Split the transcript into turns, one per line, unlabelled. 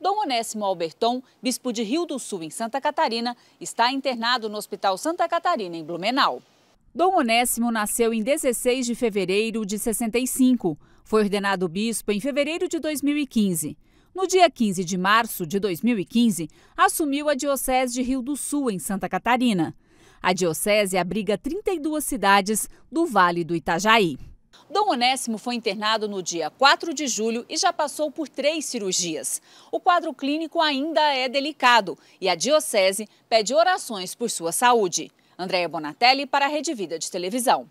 Dom Onésimo Alberton, bispo de Rio do Sul, em Santa Catarina, está internado no Hospital Santa Catarina, em Blumenau. Dom Onésimo nasceu em 16 de fevereiro de 65. Foi ordenado bispo em fevereiro de 2015. No dia 15 de março de 2015, assumiu a Diocese de Rio do Sul, em Santa Catarina. A Diocese abriga 32 cidades do Vale do Itajaí. Dom Onésimo foi internado no dia 4 de julho e já passou por três cirurgias. O quadro clínico ainda é delicado e a Diocese pede orações por sua saúde. Andréia Bonatelli para a Rede Vida de Televisão.